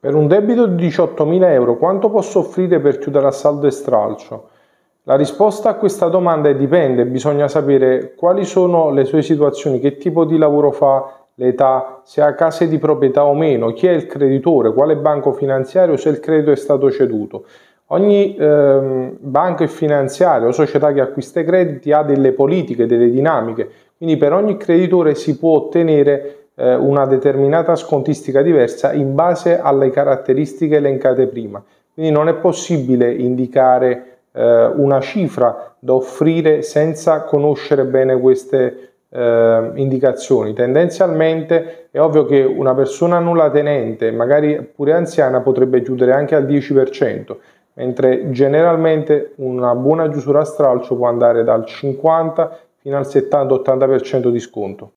Per un debito di 18.000 euro quanto posso offrire per chiudere a saldo e stralcio? La risposta a questa domanda è dipende, bisogna sapere quali sono le sue situazioni, che tipo di lavoro fa, l'età, se ha case di proprietà o meno, chi è il creditore, quale banco finanziario, se il credito è stato ceduto. Ogni ehm, banco e finanziario o società che acquista i crediti ha delle politiche, delle dinamiche, quindi per ogni creditore si può ottenere eh, una determinata scontistica diversa in base alle caratteristiche elencate prima. Quindi non è possibile indicare eh, una cifra da offrire senza conoscere bene queste eh, indicazioni. Tendenzialmente è ovvio che una persona nulla tenente, magari pure anziana, potrebbe chiudere anche al 10%, mentre generalmente una buona chiusura a stralcio può andare dal 50 fino al 70-80% di sconto.